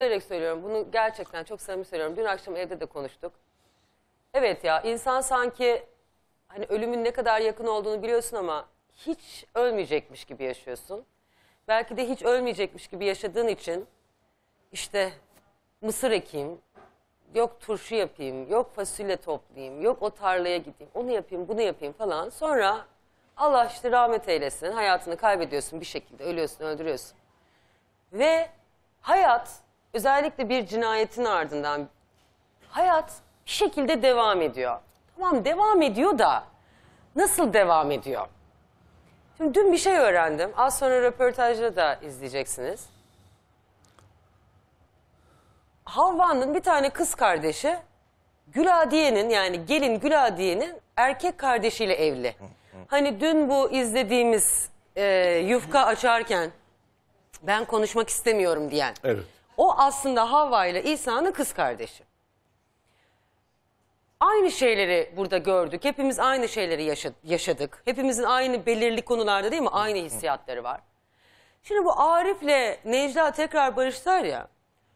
üzülerek söylüyorum. Bunu gerçekten çok samimi söylüyorum. Dün akşam evde de konuştuk. Evet ya insan sanki hani ölümün ne kadar yakın olduğunu biliyorsun ama hiç ölmeyecekmiş gibi yaşıyorsun. Belki de hiç ölmeyecekmiş gibi yaşadığın için işte mısır ekeyim, yok turşu yapayım, yok fasulye toplayayım, yok o tarlaya gideyim, onu yapayım, bunu yapayım falan. Sonra Allah işte rahmet eylesin, hayatını kaybediyorsun bir şekilde, ölüyorsun, öldürüyorsun. Ve hayat özellikle bir cinayetin ardından hayat bir şekilde devam ediyor. Tamam devam ediyor da nasıl devam ediyor? Şimdi dün bir şey öğrendim. Az sonra röportajda da izleyeceksiniz. Havva'nın bir tane kız kardeşi Güladiye'nin yani gelin Güladiye'nin erkek kardeşiyle evli. Hani dün bu izlediğimiz e, yufka açarken ben konuşmak istemiyorum diyen. Evet. O aslında Havva ile İsa'nın kız kardeşi. Aynı şeyleri burada gördük. Hepimiz aynı şeyleri yaşadık. Hepimizin aynı belirli konularda değil mi? Aynı hissiyatları var. Şimdi bu Arif'le Necda tekrar barıştılar ya.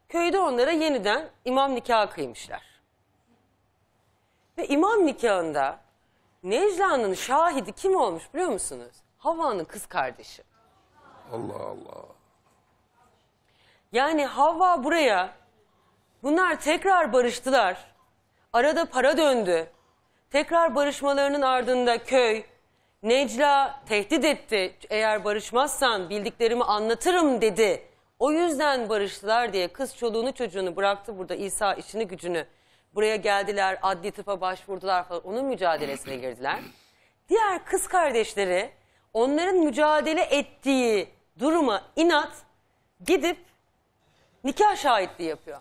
Köyde onlara yeniden imam nikahı kıymışlar. Ve imam nikahında Necla'nın şahidi kim olmuş biliyor musunuz? Havva'nın kız kardeşi. Allah Allah. Yani Havva buraya bunlar tekrar barıştılar. Arada para döndü. Tekrar barışmalarının ardında köy Necla tehdit etti. Eğer barışmazsan bildiklerimi anlatırım dedi. O yüzden barıştılar diye kız çoluğunu çocuğunu bıraktı burada İsa işini gücünü. Buraya geldiler adli tıpa başvurdular falan onun mücadelesine girdiler. Diğer kız kardeşleri onların mücadele ettiği duruma inat gidip Nikah şahitliği yapıyor.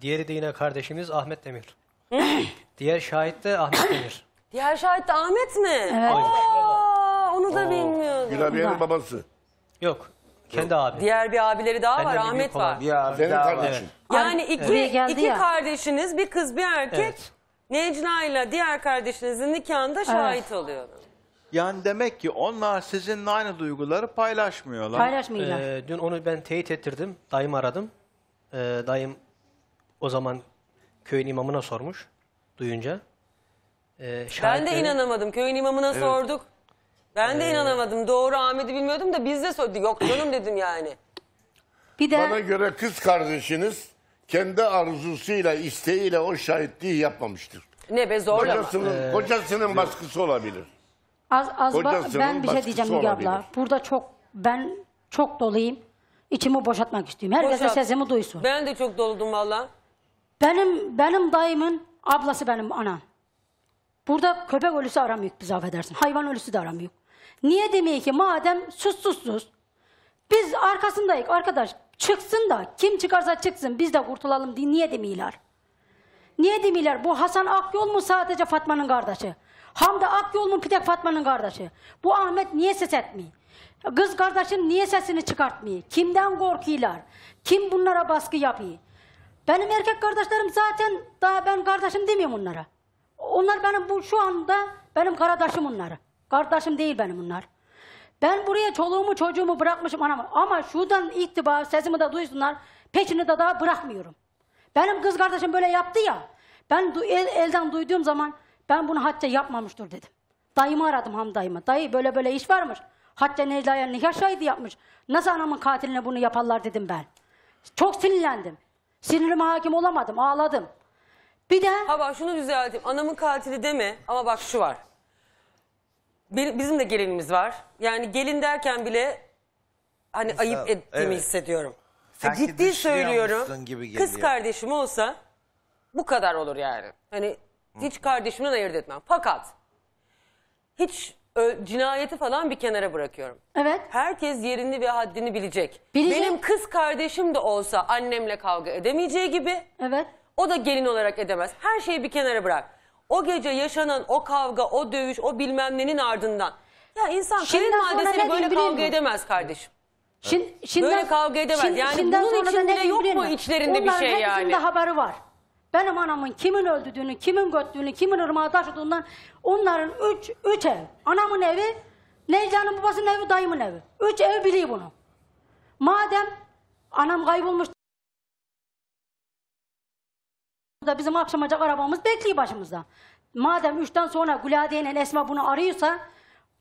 Diğeri de yine kardeşimiz Ahmet Demir. Diğer şahit de Ahmet Demir. Diğer şahit de Ahmet mi? Evet. Aa, onu da bilmiyordum. Gülabiye'nin babası. Yok. Kendi abi. Diğer bir abileri daha Benden var. Ahmet var. bir abi Senin daha var. kardeşin. Yani iki, Buraya iki kardeşiniz bir kız bir erkek Evet. Necla ile diğer kardeşinizin nikahında şahit oluyor. Yani demek ki onlar sizinle aynı duyguları paylaşmıyorlar. Paylaşmıyorlar. Ee, dün onu ben teyit ettirdim. dayım aradım e, dayım o zaman köyün imamına sormuş duyunca. E, Ben de inanamadım. Köyün imamına sorduk. Ben de ee, inanamadım. Doğru Ahmet'i bilmiyordum da biz de sorduk. Yok canım dedim yani. Bir de Bana göre kız kardeşiniz kendi arzusuyla, isteğiyle o şahitliği yapmamıştır. Ne be zorlama. Kocasının, kocasının baskısı olabilir. az az ba- ben bir şey diyeceğim Müge abla. Burada çok ben çok doluyum. İçimi boşaltmak istiyorum. Herkese Boşalt. sesimi duysun. Ben de çok doldum valla. Benim benim dayımın ablası benim anam. Burada köpek ölüsü aramıyor biz affedersin. Hayvan ölüsü de aramıyor. Niye demeyi ki madem sus sus sus. Biz arkasındayız arkadaş. Çıksın da kim çıkarsa çıksın biz de kurtulalım diye niye demiyorlar? Niye demiyorlar? Bu Hasan Akyol mu sadece Fatma'nın kardeşi? Hamda Akyol mu bir tek Fatma'nın kardeşi? Bu Ahmet niye ses etmiyor? Kız kardeşim niye sesini çıkartmıyor? Kimden korkuyorlar? Kim bunlara baskı yapıyor? Benim erkek kardeşlerim zaten daha ben kardeşim demiyorum onlara. Onlar benim bu şu anda benim kardeşim onları. Kardeşim değil benim bunlar. Ben buraya çoluğumu çocuğumu bırakmışım anam. Ama şuradan ittiba sesimi de duysunlar. Peçini de daha bırakmıyorum. Benim kız kardeşim böyle yaptı ya. Ben du el, elden duyduğum zaman ben bunu hatta yapmamıştır dedim. Dayımı aradım ham dayımı. Dayı böyle böyle iş varmış. Hatta Necla'ya nikah şahidi yapmış. Nasıl anamın katiline bunu yaparlar dedim ben. Çok sinirlendim. Sinirime hakim olamadım, ağladım. Bir de... Ha bak şunu düzelteyim. Anamın katili deme ama bak şu var. bizim de gelinimiz var. Yani gelin derken bile hani Mesela, ayıp ettiğimi evet. hissediyorum. Sanki Ciddi söylüyorum. Gibi geliyor. kız kardeşim olsa bu kadar olur yani. Hani hiç kardeşimden ayırt etmem. Fakat hiç cinayeti falan bir kenara bırakıyorum. Evet. Herkes yerini ve haddini bilecek. Bilecek. Benim kız kardeşim de olsa annemle kavga edemeyeceği gibi Evet. o da gelin olarak edemez. Her şeyi bir kenara bırak. O gece yaşanan o kavga, o dövüş, o bilmem nenin ardından. Ya insan Şimdiden sonra böyle kavga edemez kardeşim. Şimdi, böyle kavga edemez. Yani bunun içinde yok mu içlerinde bir şey Onların yani? hepsinin de haberi var. Benim anamın kimin öldürdüğünü, kimin göttüğünü, kimin ırmağa taşıdığından onların üç, üç ev. Anamın evi, Necla'nın babasının evi, dayımın evi. Üç ev biliyor bunu. Madem anam kaybolmuş da bizim akşamacak arabamız bekliyor başımızda. Madem üçten sonra Gülade'nin Esma bunu arıyorsa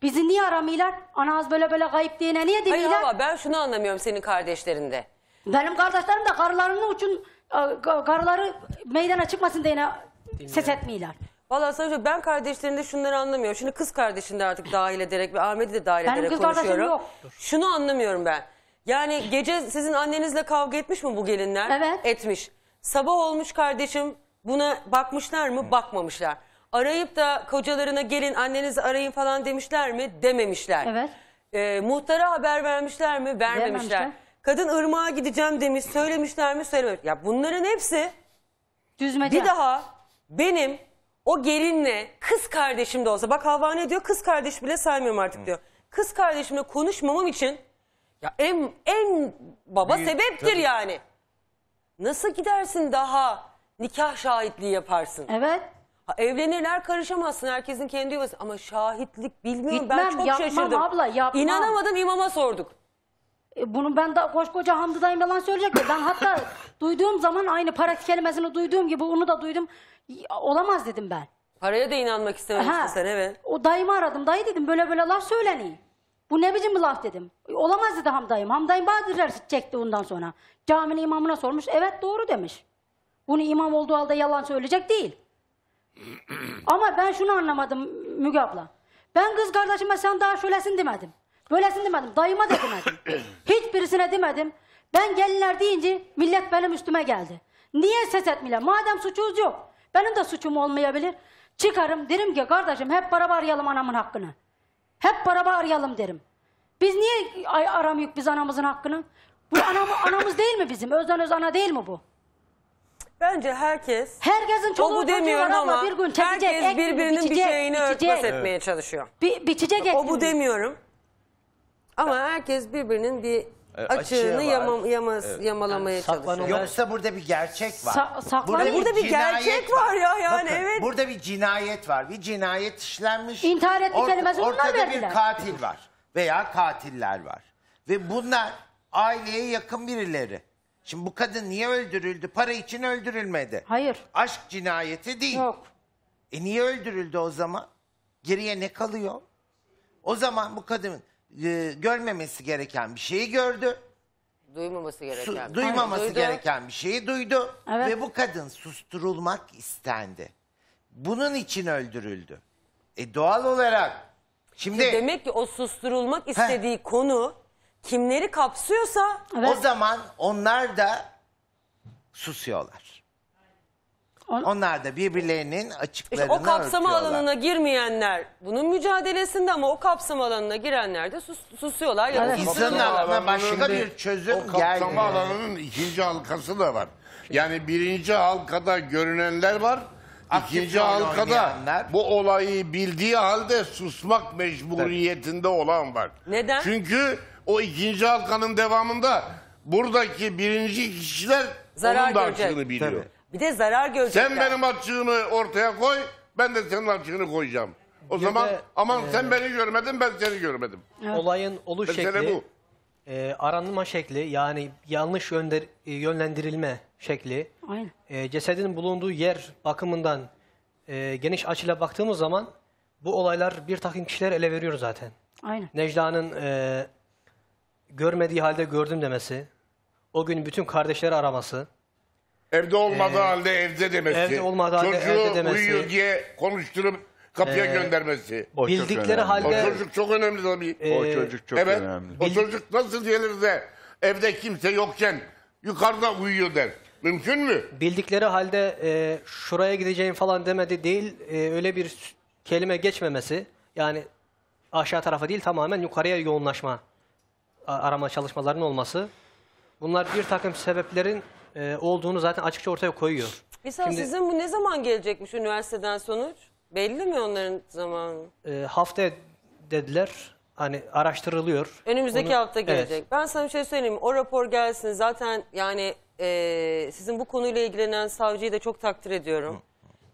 bizi niye aramıyorlar? Anaz böyle böyle kayıp diyene niye demiyorlar? Hayır ama ben şunu anlamıyorum senin kardeşlerinde. Benim kardeşlerim de karılarının için karıları meydana çıkmasın diye ses etmiyorlar. Vallahi sadece ben kardeşlerinde şunları anlamıyorum. Şimdi kız kardeşini de artık dahil ederek ve Ahmet'i de dahil Benim ederek kız kardeşim yok. Şunu anlamıyorum ben. Yani gece sizin annenizle kavga etmiş mi bu gelinler? Evet. Etmiş. Sabah olmuş kardeşim buna bakmışlar mı? Bakmamışlar. Arayıp da kocalarına gelin annenizi arayın falan demişler mi? Dememişler. Evet. Ee, muhtara haber vermişler mi? Vermemişler. Vermemişler. Kadın ırmağa gideceğim demiş. Söylemişler mi söylememiş. Ya bunların hepsi Düzmece. bir daha benim o gelinle kız kardeşim de olsa. Bak Havva ne diyor? Kız kardeş bile saymıyorum artık diyor. Kız kardeşimle konuşmamam için ya en, en baba Büyük, sebeptir tabii. yani. Nasıl gidersin daha nikah şahitliği yaparsın? Evet. Ha, evlenirler karışamazsın herkesin kendi yuvası ama şahitlik bilmiyorum Gitmem, ben çok yapmam şaşırdım. abla yapmam. İnanamadım imama sorduk. E, bunu ben de koskoca Hamdi dayım yalan söyleyecek mi? Ben hatta duyduğum zaman aynı para kelimesini duyduğum gibi onu da duydum. Olamaz dedim ben. Paraya da inanmak istememişsin sen evet. O dayımı aradım. Dayı dedim böyle böyle laf söyleniyor. Bu ne biçim bir laf dedim. E, olamaz dedi hamdayım. Hamdayım Bahadirler çekti ondan sonra. Caminin imamına sormuş. Evet doğru demiş. Bunu imam olduğu halde yalan söyleyecek değil. Ama ben şunu anlamadım Müge abla. Ben kız kardeşime sen daha şöylesin demedim. Böylesini demedim. Dayıma da demedim. Hiçbirisine demedim. Ben gelinler deyince millet benim üstüme geldi. Niye ses etmiyorlar? Madem suçumuz yok. Benim de suçum olmayabilir. Çıkarım derim ki kardeşim hep beraber arayalım anamın hakkını. Hep beraber arayalım derim. Biz niye aramıyoruz biz anamızın hakkını? Bu anamı, anamız değil mi bizim? Özden öz ana değil mi bu? Bence herkes... Herkesin çoluğu çocuğu var ama bir gün çekecek. Herkes birbirinin bir şeyini içecek, örtbas etmeye çalışıyor. Bi biçecek O bu demiyorum. Ama herkes birbirinin bir e, açığını açığı var. yamam- yamas- yamalamaya çalışıyor. Yoksa burada bir gerçek var. Sa- saklan- Burada bir cinayet gerçek var ya, yani evet. Burada bir cinayet var. Bir cinayet işlenmiş. İntihar etme kelimesini bunlar Ortada bir katil var. Veya katiller var. Ve bunlar aileye yakın birileri. Şimdi bu kadın niye öldürüldü? Para için öldürülmedi. Hayır. Aşk cinayeti değil. Yok. E niye öldürüldü o zaman? Geriye ne kalıyor? O zaman bu kadının e, görmemesi gereken bir şeyi gördü. Duymaması Su- gereken. duymaması Duydu. gereken bir şeyi duydu Evet. ve bu kadın susturulmak istendi. Bunun için öldürüldü. E doğal olarak şimdi Demek ki o susturulmak istediği konu kimleri kapsıyorsa o zaman onlar da susuyorlar. Onlar da birbirlerinin açıklarını İşte o kapsam alanına girmeyenler bunun mücadelesinde ama o kapsam alanına girenler de sus, susuyorlar ya da Evet. İnsanın alanına başka bir çözüm O gelmiyor. alanının ikinci halkası da var. Yani birinci halkada görünenler var. Aktif İkinci halkada bu olayı bildiği halde susmak mecburiyetinde olan var. Neden? Çünkü o ikinci halkanın devamında buradaki birinci kişiler Zarar onun da biliyor. Tabii. Bir de zarar görecekler. Sen benim açığımı ortaya koy, ben de senin açığını koyacağım. O Bir zaman de, aman e, sen beni görmedin, ben seni görmedim. Olayın oluş Mesele şekli, bu. e, aranma şekli yani yanlış yönder, e, yönlendirilme şekli, Aynen. e, cesedin bulunduğu yer bakımından e, geniş açıyla baktığımız zaman bu olaylar bir takım kişiler ele veriyor zaten. Aynen. Necla'nın e, görmediği halde gördüm demesi, o gün bütün kardeşleri araması, Evde olmadığı ee, halde evde demesi. Evde olmadığı halde Çocuğu evde demesi. Çocuğu uyuyor diye konuşturup kapıya ee, göndermesi. O bildikleri halde... O çocuk çok önemli tabii. Ee, o çocuk çok evet, önemli. O çocuk nasıl gelir de evde kimse yokken yukarıda uyuyor der. Mümkün mü? Bildikleri halde e, şuraya gideceğim falan demedi değil. E, öyle bir kelime geçmemesi. Yani aşağı tarafa değil tamamen yukarıya yoğunlaşma arama çalışmalarının olması. Bunlar bir takım sebeplerin e, olduğunu zaten açıkça ortaya koyuyor. Mesela Şimdi- sizin bu ne zaman gelecekmiş üniversiteden sonuç? Belli mi onların zamanı? E, haftaya dediler hani araştırılıyor. Önümüzdeki Onu- hafta gelecek. Evet. Ben sana bir şey söyleyeyim. O rapor gelsin. Zaten yani e, sizin bu konuyla ilgilenen savcıyı da çok takdir ediyorum.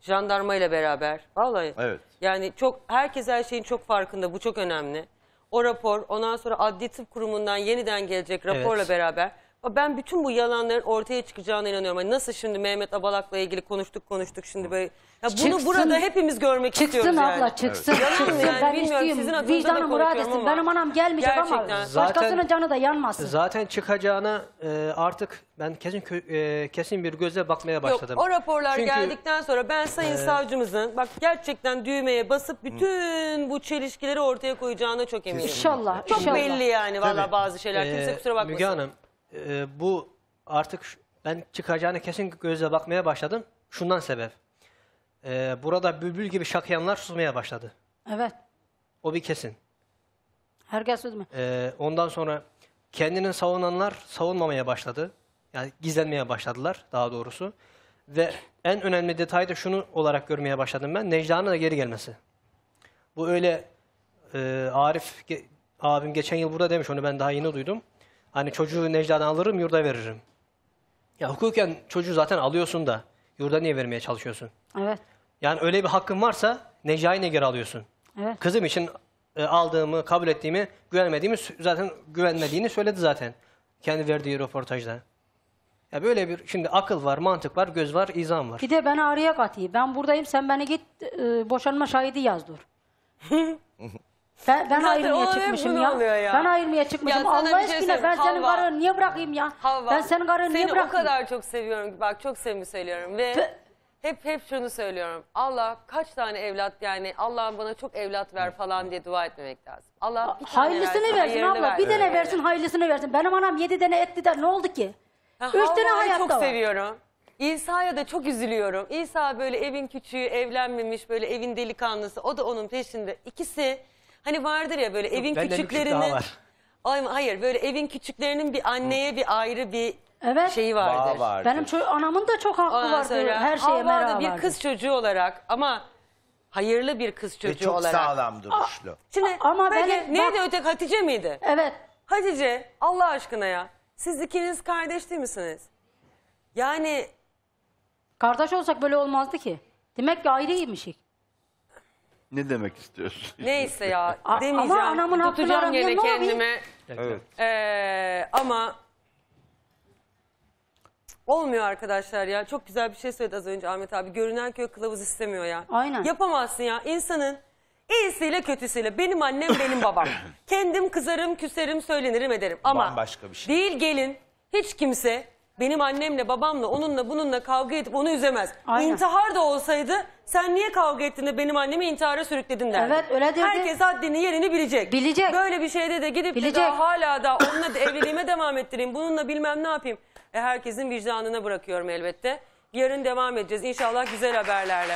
Jandarma ile beraber. Vallahi. Evet. Yani çok herkes her şeyin çok farkında. Bu çok önemli. O rapor ondan sonra Adli Tıp Kurumu'ndan yeniden gelecek raporla Evet. beraber. Ben bütün bu yalanların ortaya çıkacağına inanıyorum. Hani nasıl şimdi Mehmet Abalak'la ilgili konuştuk konuştuk şimdi böyle. Ya bunu Çıksın. burada hepimiz görmek çıksın istiyoruz Çıksın abla çıksın. çıksın. Yani ben bilmiyorum, sizin isteyeyim. murad etsin. ama. Benim anam gelmeyecek Gerçekten. ama Zaten- başkasının canı da yanmasın. Zaten çıkacağına e, artık ben kesin e, kesin bir göze bakmaya başladım. Yok, o raporlar Çünkü- geldikten sonra ben Sayın e, Savcımızın bak gerçekten düğmeye basıp bütün bu çelişkileri ortaya koyacağına çok eminim. İnşallah. Çok inşallah. belli yani valla bazı şeyler. Kimse e, kusura bakmasın. Müge Hanım e, bu artık ben çıkacağına kesin gözle bakmaya başladım. Şundan sebep. E, burada bülbül gibi şakayanlar susmaya başladı. Evet. O bir kesin. Herkes sözümü. E, ee, ondan sonra kendini savunanlar savunmamaya başladı. Yani gizlenmeye başladılar daha doğrusu. Ve en önemli detay da şunu olarak görmeye başladım ben. Necla'nın da geri gelmesi. Bu öyle e, Arif ge- abim geçen yıl burada demiş onu ben daha yeni duydum. Hani çocuğu Necla'dan alırım, yurda veririm. Ya hukuken çocuğu zaten alıyorsun da yurda niye vermeye çalışıyorsun? Evet. Yani öyle bir hakkın varsa Necla'yı ne geri alıyorsun? Evet. Kızım için e, aldığımı, kabul ettiğimi, güvenmediğimi zaten güvenmediğini söyledi zaten. Kendi verdiği röportajda. Ya böyle bir şimdi akıl var, mantık var, göz var, izan var. Bir de beni araya katayım. Ben buradayım sen beni git e, boşanma şahidi yaz dur. Ben, ben ayrılmaya çıkmışım ya. ya. Ben ayrılmaya çıkmışım. Ya Allah bir şey aşkına ben söyleyeyim. senin karını niye bırakayım ya? Havva, Ben senin karını niye bırakayım? Seni o kadar çok seviyorum ki bak çok sevimi söylüyorum ve Tü- hep hep şunu söylüyorum. Allah kaç tane evlat yani Allah bana çok evlat ver falan diye dua etmemek lazım. Allah bir tane Hayırlısını versin abla. Bir tane versin hayırlısını versin. Benim anam yedi tane etti de ne oldu ki? Ha, Üç tane Havva'yı hayatta çok var. seviyorum. İsa'ya da çok üzülüyorum. İsa böyle evin küçüğü, evlenmemiş, böyle evin delikanlısı. O da onun peşinde. İkisi Hani vardır ya böyle evin benden bir küçük daha küçüklerinin. var. Ay, hayır böyle evin küçüklerinin bir anneye bir ayrı bir Evet. şeyi vardır. Bağ vardır. Benim ço- anamın da çok hakkı Ondan vardı. sonra Her şeye Havva da bir kız çocuğu olarak ama hayırlı bir kız Ve çocuğu çok olarak. sağlam duruşlu. Şimdi A- ama ama benim- neydi öteki Hatice miydi? Evet. Hatice Allah aşkına ya. Siz ikiniz kardeş değil misiniz? Yani Kardeş olsak böyle olmazdı ki. Demek ki ayrıymışık ne demek istiyorsun? Neyse ya demeyeceğim. ama anamın hakkını Tutacağım aramıyor, gene ne Evet. Ee, ama olmuyor arkadaşlar ya. Çok güzel bir şey söyledi az önce Ahmet abi. Görünen köy kılavuz istemiyor ya. Aynen. Yapamazsın ya. İnsanın iyisiyle kötüsüyle. Benim annem benim babam. Kendim kızarım, küserim, söylenirim ederim. Ama Bambaşka bir şey. değil gelin hiç kimse benim annemle babamla onunla bununla kavga edip onu üzemez. Aynen. İntihar da olsaydı sen niye kavga ettin de benim annemi intihara sürükledin derdi. Evet öyle dedi. Herkes haddini yerini bilecek. Bilecek. Böyle bir şeyde de gidip bilecek. de daha hala da onunla da evliliğime devam ettireyim bununla bilmem ne yapayım. E, herkesin vicdanına bırakıyorum elbette. Yarın devam edeceğiz inşallah güzel haberlerle.